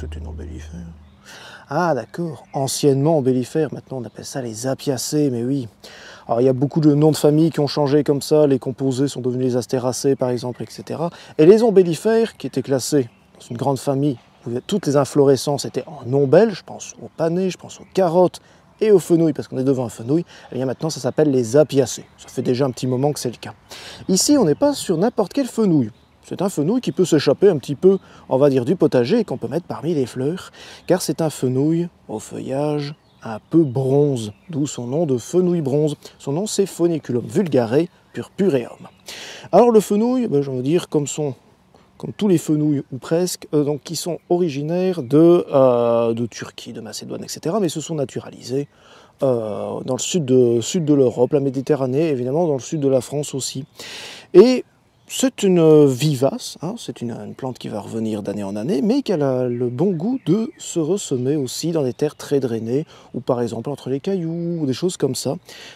c'était ombellifère. Ah d'accord, anciennement ombellifère, maintenant on appelle ça les apiacées, mais oui. Alors il y a beaucoup de noms de familles qui ont changé comme ça, les composés sont devenus les astéracées par exemple, etc. Et les ombellifères, qui étaient classés dans une grande famille, où toutes les inflorescences étaient en ombelles, je pense aux panais, je pense aux carottes, et aux fenouilles, parce qu'on est devant un fenouil, et eh bien maintenant ça s'appelle les apiacées. Ça fait déjà un petit moment que c'est le cas. Ici, on n'est pas sur n'importe quelle fenouille. C'est un fenouil qui peut s'échapper un petit peu, on va dire, du potager et qu'on peut mettre parmi les fleurs, car c'est un fenouil au feuillage un peu bronze, d'où son nom de fenouil bronze. Son nom c'est Phoniculum vulgare purpureum. Alors le fenouil, ben, je j'ai dire, comme son tous les fenouils ou presque, euh, donc, qui sont originaires de, euh, Turquie, de Macédoine, etc., mais se sont naturalisés euh, dans le sud de, sud de l'Europe, la Méditerranée, évidemment dans le sud de la France aussi. Et c'est une vivace, hein, c'est une, plante qui va revenir d'année en année, mais qu'elle a le bon goût de se ressemer aussi dans des terres très drainées, ou par exemple entre les cailloux, ou des choses comme ça.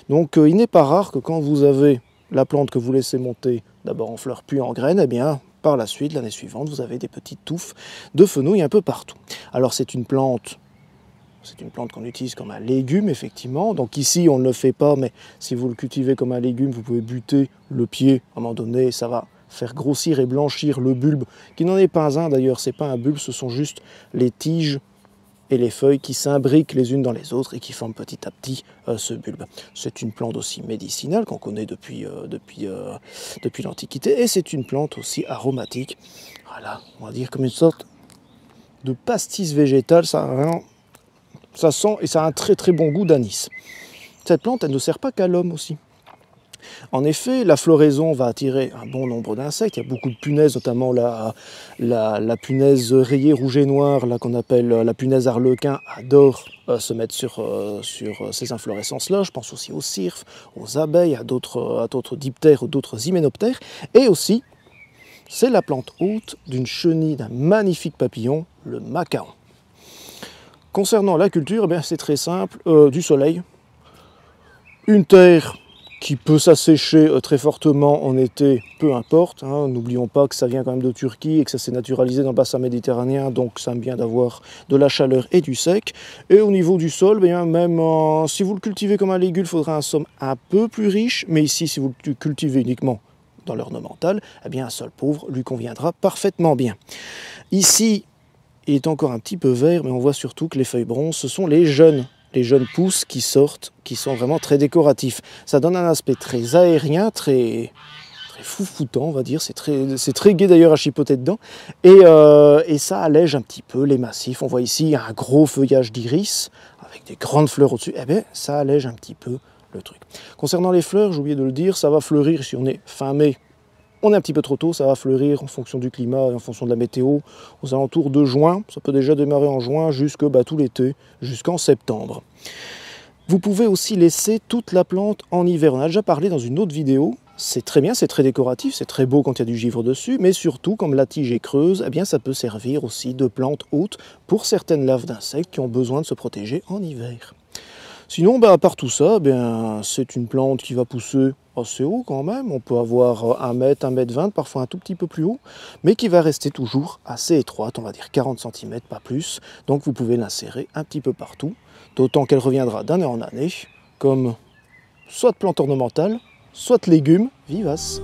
Donc euh, il n'est pas rare que quand vous avez la plante que vous laissez monter, d'abord en fleurs puis en graines, et eh bien par la suite, l'année suivante, vous avez des petites touffes de fenouil un peu partout. Alors c'est une plante c'est une plante qu'on utilise comme un légume, effectivement. Donc ici, on ne le fait pas, mais si vous le cultivez comme un légume, vous pouvez buter le pied. À un moment donné, ça va faire grossir et blanchir le bulbe, qui n'en est pas un d'ailleurs, ce n'est pas un bulbe, ce sont juste les tiges et les feuilles qui s'imbriquent les unes dans les autres et qui forment petit à petit euh, ce bulbe. C'est une plante aussi médicinale qu'on connaît depuis, euh, depuis, euh, depuis l'Antiquité et c'est une plante aussi aromatique. Voilà, on va dire comme une sorte de pastis végétal, ça a vraiment ça sent et ça a un très très bon goût d'anis. Cette plante, elle ne sert pas qu'à l'homme aussi. En effet, la floraison va attirer un bon nombre d'insectes. Il y a beaucoup de punaises, notamment la, punaise rayée rouge et noire, là qu'on appelle euh, la punaise arlequin, adore euh, se mettre sur, euh, sur ces inflorescences-là. Je pense aussi aux cirfes, aux abeilles, à d'autres, diptères ou d'autres hyménoptères. Et aussi, c'est la plante hôte d'une chenille d'un magnifique papillon, le macaon. Concernant la culture, eh c'est très simple, euh, du soleil, une terre qui peut s'assécher euh, très fortement en été, peu importe. Hein. N'oublions pas que ça vient quand même de Turquie et que ça s'est naturalisé dans le bassin méditerranéen, donc ça me bien d'avoir de la chaleur et du sec. Et au niveau du sol, eh même si vous le cultivez comme un légume, il faudra un somme un peu plus riche, mais ici, si vous le cultivez uniquement dans l'ornemental, eh un sol pauvre lui conviendra parfaitement bien. Ici, il est encore un petit peu vert, mais on voit surtout que les feuilles bronzes, ce sont les jeunes, les jeunes pousses qui sortent, qui sont vraiment très décoratifs. Ça donne un aspect très aérien, très foufoutant, on va dire. C'est très, c'est très gai d'ailleurs à chipoter dedans. Et, euh, et ça allège un petit peu les massifs. On voit ici un gros feuillage d'iris avec des grandes fleurs au-dessus. Eh bien, ça allège un petit peu le truc. Concernant les fleurs, j'ai oublié de le dire, ça va fleurir si on est fin mai on est un petit peu trop tôt, ça va fleurir en fonction du climat et en fonction de la météo aux alentours de juin. Ça peut déjà démarrer en juin jusque bah, tout l'été, jusqu'en septembre. Vous pouvez aussi laisser toute la plante en hiver. On a déjà parlé dans une autre vidéo. C'est très bien, c'est très décoratif, c'est très beau quand il y a du givre dessus, mais surtout, comme la tige est creuse, eh bien, ça peut servir aussi de plante haute pour certaines larves d'insectes qui ont besoin de se protéger en hiver. Sinon, ben, à part tout ça, ben, c'est une plante qui va pousser assez haut quand même. On peut avoir 1 mètre, 1 mètre 20, parfois un tout petit peu plus haut, mais qui va rester toujours assez étroite, on va dire 40 cm, pas plus. Donc vous pouvez l'insérer un petit peu partout, d'autant qu'elle reviendra d'année en année, comme soit plante ornementale, soit légumes vivace.